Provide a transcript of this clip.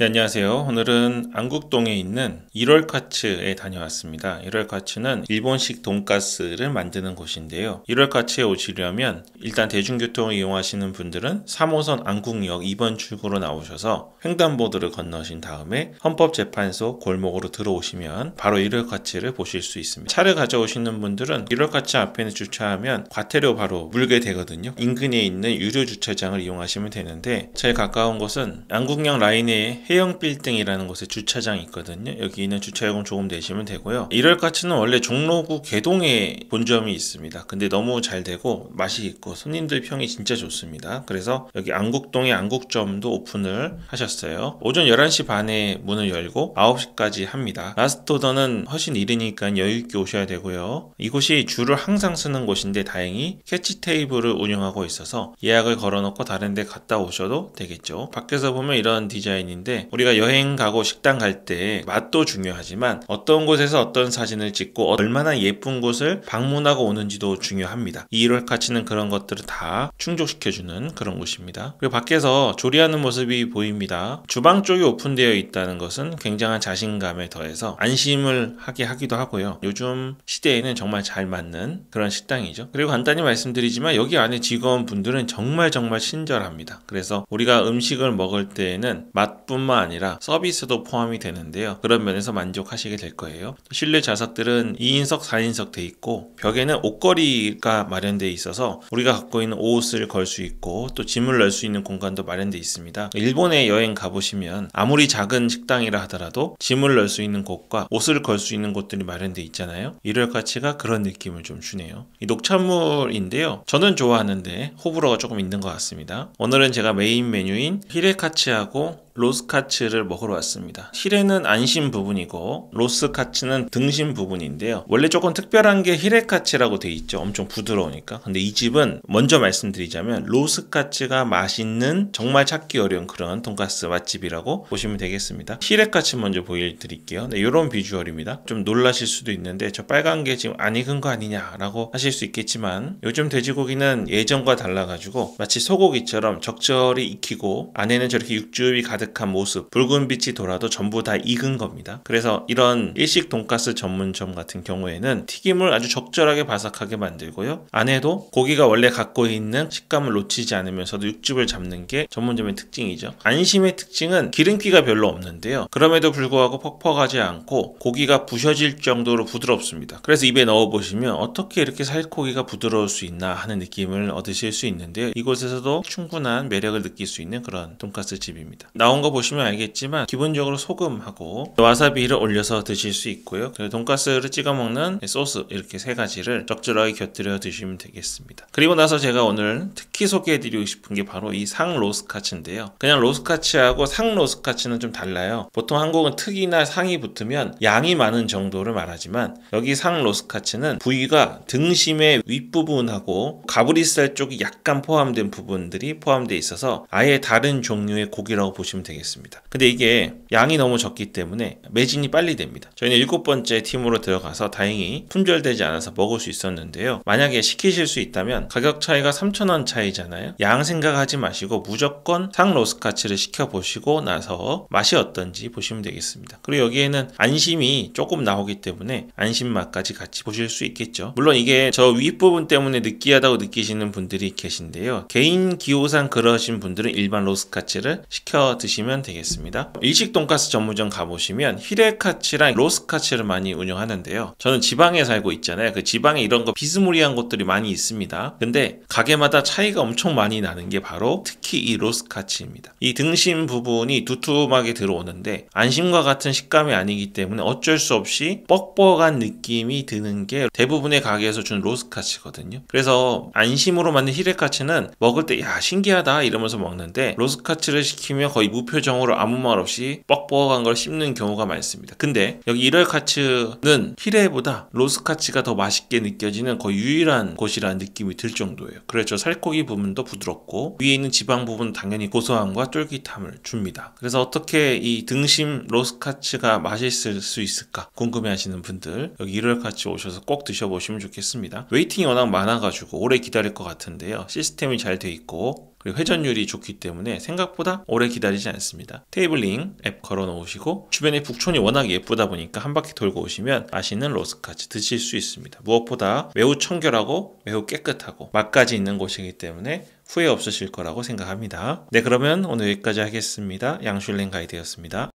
네, 안녕하세요. 오늘은 안국동에 있는 1월카츠에 다녀왔습니다. 1월카츠는 일본식 돈가스를 만드는 곳인데요. 1월카츠에 오시려면 일단 대중교통을 이용하시는 분들은 3호선 안국역 2번 출구로 나오셔서 횡단보도를 건너신 다음에 헌법재판소 골목으로 들어오시면 바로 1월카츠를 보실 수 있습니다. 차를 가져오시는 분들은 1월카츠 앞에 주차하면 과태료 바로 물게 되거든요. 인근에 있는 유료 주차장을 이용하시면 되는데 제일 가까운 곳은 안국역 라인에 해영 빌딩이라는 곳에 주차장이 있거든요. 여기 있는 주차요금 조금 내시면 되고요. 이럴 가치는 원래 종로구 개동에 본점이 있습니다. 근데 너무 잘 되고 맛이 있고 손님들 평이 진짜 좋습니다. 그래서 여기 안국동의 안국점도 오픈을 하셨어요. 오전 11시 반에 문을 열고 9시까지 합니다. 라스트 오더는 훨씬 이르니까 여유있게 오셔야 되고요. 이곳이 줄을 항상 쓰는 곳인데 다행히 캐치 테이블을 운영하고 있어서 예약을 걸어놓고 다른 데 갔다 오셔도 되겠죠. 밖에서 보면 이런 디자인인데 우리가 여행 가고 식당 갈 때 맛도 중요하지만 어떤 곳에서 어떤 사진을 찍고 얼마나 예쁜 곳을 방문하고 오는지도 중요합니다. 이 1월 카치는 그런 것들을 다 충족시켜주는 그런 곳입니다. 그리고 밖에서 조리하는 모습이 보입니다. 주방 쪽이 오픈되어 있다는 것은 굉장한 자신감에 더해서 안심을 하게 하기도 하고요. 요즘 시대에는 정말 잘 맞는 그런 식당이죠. 그리고 간단히 말씀드리지만 여기 안에 직원분들은 정말 정말 친절합니다. 그래서 우리가 음식을 먹을 때에는 맛뿐 뿐만 아니라 서비스도 포함이 되는데요. 그런 면에서 만족하시게 될 거예요. 실내 좌석들은 2인석, 4인석 돼 있고 벽에는 옷걸이가 마련되어 있어서 우리가 갖고 있는 옷을 걸 수 있고 또 짐을 넣을 수 있는 공간도 마련되어 있습니다. 일본에 여행 가보시면 아무리 작은 식당이라 하더라도 짐을 넣을 수 있는 곳과 옷을 걸 수 있는 곳들이 마련되어 있잖아요. 이럴 가치가 그런 느낌을 좀 주네요. 이 녹차물인데요. 저는 좋아하는데 호불호가 조금 있는 것 같습니다. 오늘은 제가 메인 메뉴인 히레카츠하고 로스카츠를 먹으러 왔습니다. 히레는 안심 부분이고 로스카츠는 등심 부분인데요. 원래 조금 특별한 게 히레카츠라고 돼 있죠. 엄청 부드러우니까. 근데 이 집은 먼저 말씀드리자면 로스카츠가 맛있는 정말 찾기 어려운 그런 돈가스 맛집이라고 보시면 되겠습니다. 히레카츠 먼저 보여드릴게요. 네, 이런 비주얼입니다. 좀 놀라실 수도 있는데 저 빨간 게 지금 안 익은 거 아니냐라고 하실 수 있겠지만 요즘 돼지고기는 예전과 달라가지고 마치 소고기처럼 적절히 익히고 안에는 저렇게 육즙이 가득 담백한 모습, 붉은 빛이 돌아도 전부 다 익은 겁니다. 그래서 이런 일식 돈가스 전문점 같은 경우에는 튀김을 아주 적절하게 바삭하게 만들고요. 안에도 고기가 원래 갖고 있는 식감을 놓치지 않으면서도 육즙을 잡는 게 전문점의 특징이죠. 안심의 특징은 기름기가 별로 없는데요. 그럼에도 불구하고 퍽퍽하지 않고 고기가 부셔질 정도로 부드럽습니다. 그래서 입에 넣어보시면 어떻게 이렇게 살코기가 부드러울 수 있나 하는 느낌을 얻으실 수 있는데요. 이곳에서도 충분한 매력을 느낄 수 있는 그런 돈가스 집입니다. 나온 나온 거 보시면 알겠지만 기본적으로 소금하고 와사비를 올려서 드실 수 있고요. 돈가스를 찍어 먹는 소스 이렇게 세 가지를 적절하게 곁들여 드시면 되겠습니다. 그리고 나서 제가 오늘 특히 소개해드리고 싶은 게 바로 이 상 로스카츠인데요. 그냥 로스카츠하고 상 로스카츠는 좀 달라요. 보통 한국은 특이나 상이 붙으면 양이 많은 정도를 말하지만 여기 상 로스카츠는 부위가 등심의 윗부분하고 가브리살 쪽이 약간 포함된 부분들이 포함되어 있어서 아예 다른 종류의 고기라고 보시면 보시면 되겠습니다. 근데 이게 양이 너무 적기 때문에 매진이 빨리 됩니다. 저희는 일곱 번째 팀으로 들어가서 다행히 품절되지 않아서 먹을 수 있었는데요. 만약에 시키실 수 있다면 가격 차이가 3,000원 차이잖아요. 양 생각하지 마시고 무조건 상로스카츠를 시켜보시고 나서 맛이 어떤지 보시면 되겠습니다. 그리고 여기에는 안심이 조금 나오기 때문에 안심맛까지 같이 보실 수 있겠죠. 물론 이게 저 윗부분 때문에 느끼하다고 느끼시는 분들이 계신데요. 개인 기호상 그러신 분들은 일반 로스카츠를 시켜 드시면 드시면 되겠습니다. 일식 돈가스 전문점 가보시면 히레카츠랑 로스카츠를 많이 운영하는데요. 저는 지방에 살고 있잖아요. 그 지방에 이런 거 비스무리한 것들이 많이 있습니다. 근데 가게마다 차이가 엄청 많이 나는 게 바로 특히 이 로스카츠입니다. 이 등심 부분이 두툼하게 들어오는데 안심과 같은 식감이 아니기 때문에 어쩔 수 없이 뻑뻑한 느낌이 드는 게 대부분의 가게에서 준 로스카츠거든요. 그래서 안심으로 만든 히레카츠는 먹을 때 야 신기하다 이러면서 먹는데 로스카츠를 시키면 거의 무 무표정으로 아무 말 없이 뻑뻑한 걸 씹는 경우가 많습니다. 근데 여기 1월 카츠는 히레보다 로스 카츠가 더 맛있게 느껴지는 거의 유일한 곳이라는 느낌이 들 정도예요. 그래서 살코기 부분도 부드럽고 위에 있는 지방 부분 은 당연히 고소함과 쫄깃함을 줍니다. 그래서 어떻게 이 등심 로스 카츠가 맛있을 수 있을까 궁금해하시는 분들 여기 1월 카츠 오셔서 꼭 드셔보시면 좋겠습니다. 웨이팅이 워낙 많아가지고 오래 기다릴 것 같은데요. 시스템이 잘 돼 있고 그리고 회전율이 좋기 때문에 생각보다 오래 기다리지 않습니다. 테이블링 앱 걸어 놓으시고 주변에 북촌이 워낙 예쁘다 보니까 한 바퀴 돌고 오시면 맛있는 로스카츠 드실 수 있습니다. 무엇보다 매우 청결하고 매우 깨끗하고 맛까지 있는 곳이기 때문에 후회 없으실 거라고 생각합니다. 네 그러면 오늘 여기까지 하겠습니다. 양슐랭 가이드였습니다.